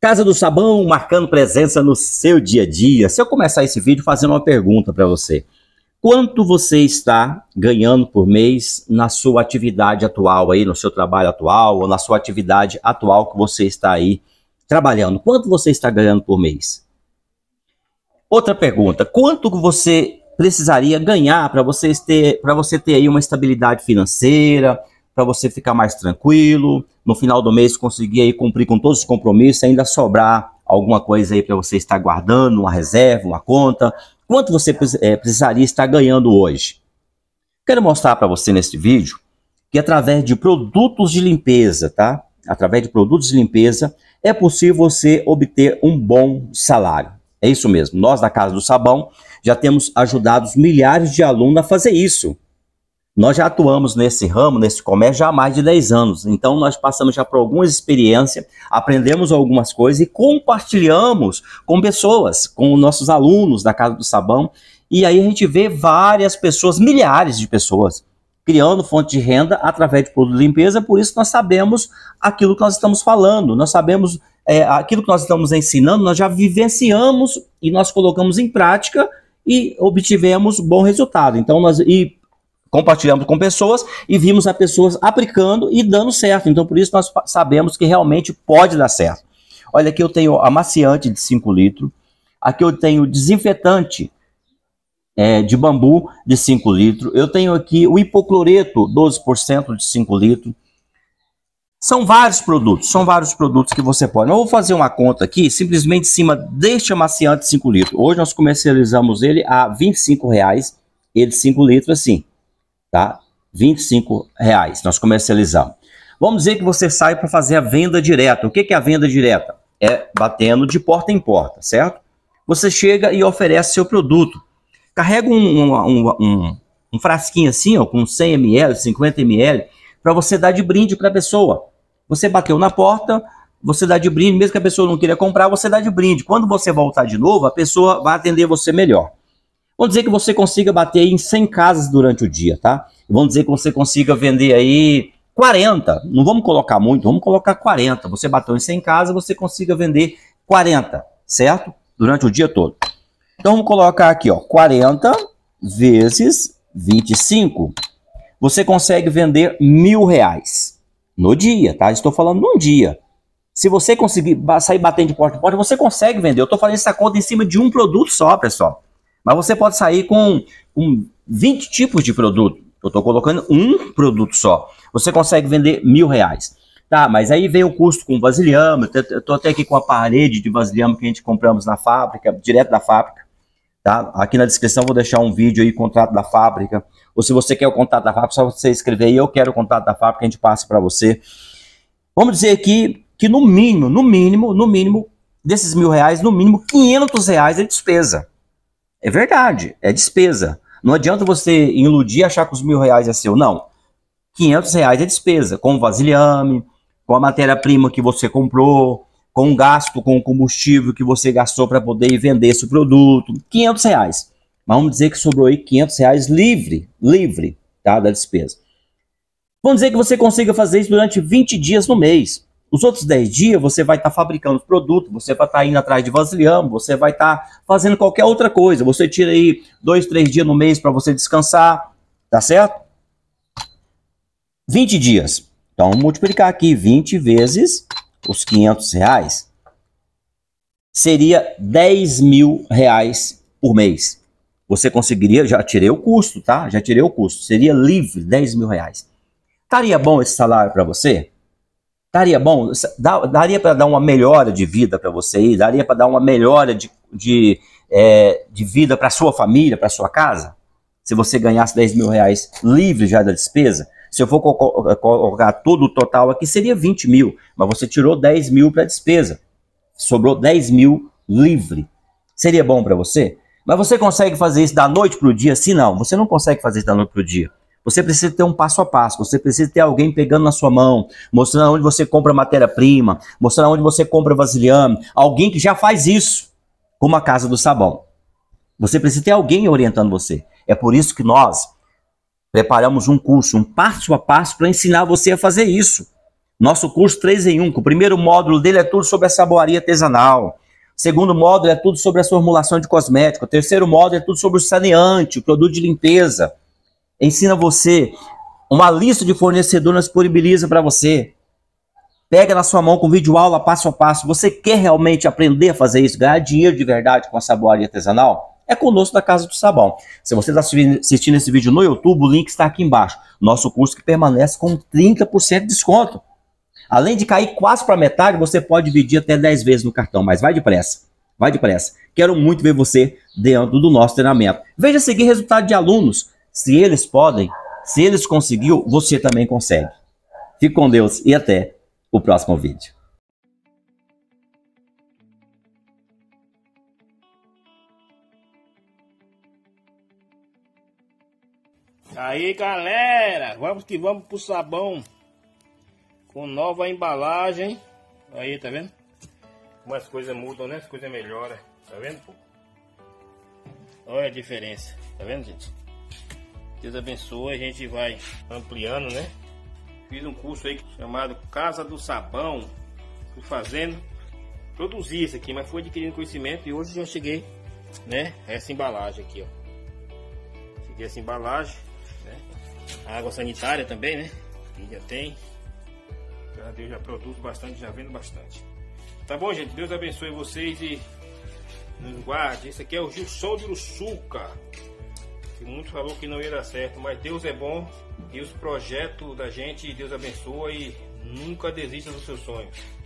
Casa do Sabão marcando presença no seu dia a dia. Se eu começar esse vídeo fazendo uma pergunta para você: quanto você está ganhando por mês na sua atividade atual aí, no seu trabalho atual ou na sua atividade atual que você está aí trabalhando? Quanto você está ganhando por mês? Outra pergunta: quanto você precisaria ganhar para você ter para você ter aí uma estabilidade financeira? para você ficar mais tranquilo, no final do mês conseguir aí cumprir com todos os compromissos, ainda sobrar alguma coisa aí para você estar guardando, uma reserva, uma conta, quanto você é, precisaria estar ganhando hoje. Quero mostrar para você neste vídeo que através de produtos de limpeza, tá? Através de produtos de limpeza é possível você obter um bom salário. É isso mesmo. Nós da Casa do Sabão já temos ajudado milhares de alunos a fazer isso. Nós já atuamos nesse ramo, nesse comércio, já há mais de 10 anos. Então, nós passamos já por algumas experiências, aprendemos algumas coisas e compartilhamos com pessoas, com nossos alunos da Casa do Sabão. E aí a gente vê várias pessoas, milhares de pessoas, criando fonte de renda através de produto de limpeza. Por isso, nós sabemos aquilo que nós estamos falando, nós sabemos é, aquilo que nós estamos ensinando, nós já vivenciamos e nós colocamos em prática e obtivemos bom resultado. Então, nós, e compartilhamos com pessoas e vimos as pessoas aplicando e dando certo. Então, por isso, nós sabemos que realmente pode dar certo. Olha, aqui eu tenho amaciante de 5 litros, aqui eu tenho desinfetante é, de bambu de 5 litros, eu tenho aqui o hipocloreto 12% de 5 litros. São vários produtos, são vários produtos que você pode. Eu vou fazer uma conta aqui, simplesmente em cima deste amaciante de 5 litros. Hoje nós comercializamos ele a R$ 25,00, ele 5 litros assim tá? 25 reais nós comercializamos. Vamos dizer que você sai para fazer a venda direta. O que, que é a venda direta? É batendo de porta em porta, certo? Você chega e oferece seu produto. Carrega um, um, um, um frasquinho assim, ó, com 100 ml, 50 ml, para você dar de brinde para a pessoa. Você bateu na porta, você dá de brinde, mesmo que a pessoa não queira comprar, você dá de brinde. Quando você voltar de novo, a pessoa vai atender você melhor. Vamos dizer que você consiga bater em 100 casas durante o dia, tá? Vamos dizer que você consiga vender aí 40. Não vamos colocar muito, vamos colocar 40. Você bateu em 100 casas, você consiga vender 40, certo? Durante o dia todo. Então vamos colocar aqui, ó, 40 vezes 25. Você consegue vender mil reais no dia, tá? Estou falando num dia. Se você conseguir sair batendo de porta em porta, você consegue vender. Eu estou fazendo essa conta em cima de um produto só, pessoal. Mas você pode sair com, com 20 tipos de produto. Eu estou colocando um produto só. Você consegue vender mil reais. Tá, mas aí vem o custo com vasilhame. Eu estou até aqui com a parede de vasilhame que a gente compramos na fábrica, direto da fábrica. Tá? Aqui na descrição vou deixar um vídeo aí, contrato da fábrica. Ou se você quer o contato da fábrica, só você escrever aí, eu quero o contato da fábrica, a gente passa para você. Vamos dizer aqui que no mínimo, no mínimo, no mínimo, desses mil reais, no mínimo 500 reais é despesa. É verdade, é despesa. Não adianta você iludir e achar que os mil reais é seu. Não. 500 reais é despesa, com o vasilhame, com a matéria-prima que você comprou, com o gasto com o combustível que você gastou para poder vender esse produto. 500 reais. Mas vamos dizer que sobrou aí 500 reais livre, livre tá, da despesa. Vamos dizer que você consiga fazer isso durante 20 dias no mês. Os outros 10 dias você vai estar tá fabricando produto, você vai estar tá indo atrás de vasilhame, você vai estar tá fazendo qualquer outra coisa. Você tira aí dois, três dias no mês para você descansar, tá certo? 20 dias. Então, multiplicar aqui 20 vezes os 500 reais seria 10 mil reais por mês. Você conseguiria, já tirei o custo, tá? Já tirei o custo. Seria livre 10 mil reais. Estaria bom esse salário para você? Daria bom? Daria para dar uma melhora de vida para você aí? Daria para dar uma melhora de, de, é, de vida para sua família, para sua casa? Se você ganhasse 10 mil reais livre já da despesa? Se eu for eh, colocar todo o total aqui, seria 20 mil, mas você tirou 10 mil para despesa. Sobrou 10 mil livre. Seria bom para você? Mas você consegue fazer isso da noite para o dia? Sim, não. Você não consegue fazer isso da noite para o dia. Você precisa ter um passo a passo, você precisa ter alguém pegando na sua mão, mostrando onde você compra matéria-prima, mostrando onde você compra vasilhame, alguém que já faz isso, como a Casa do Sabão. Você precisa ter alguém orientando você. É por isso que nós preparamos um curso, um passo a passo para ensinar você a fazer isso. Nosso curso 3 em 1, que o primeiro módulo dele é tudo sobre a saboaria artesanal. Segundo módulo é tudo sobre a formulação de cosmético. O terceiro módulo é tudo sobre o saneante, o produto de limpeza ensina você uma lista de fornecedores, disponibiliza para você. Pega na sua mão com vídeo aula passo a passo. Você quer realmente aprender a fazer isso, ganhar dinheiro de verdade com a saboaria artesanal? É conosco da Casa do Sabão. Se você está assistindo esse vídeo no YouTube, o link está aqui embaixo. Nosso curso que permanece com 30% de desconto. Além de cair quase para metade, você pode dividir até 10 vezes no cartão, mas vai depressa. Vai depressa. Quero muito ver você dentro do nosso treinamento. Veja seguir resultado de alunos. Se eles podem, se eles conseguiu, você também consegue. Fique com Deus e até o próximo vídeo. Aí galera, vamos que vamos pro sabão com nova embalagem. Aí, tá vendo? Como as coisas mudam, né? As coisas melhoram, tá vendo? Olha a diferença, tá vendo, gente? Deus abençoe, a gente vai ampliando, né? Fiz um curso aí chamado Casa do Sabão. Fui fazendo, produzi isso aqui, mas fui adquirindo conhecimento e hoje já cheguei, né? Essa embalagem aqui, ó. Cheguei essa embalagem, né? A água sanitária também, né? Aqui já tem. Já Deus já produzo bastante, já vendo bastante. Tá bom, gente? Deus abençoe vocês e nos guarde. Esse aqui é o Gilson de Luçuca que Muitos falou que não ia dar certo, mas Deus é bom e os projetos da gente, Deus abençoa e nunca desista dos seus sonhos.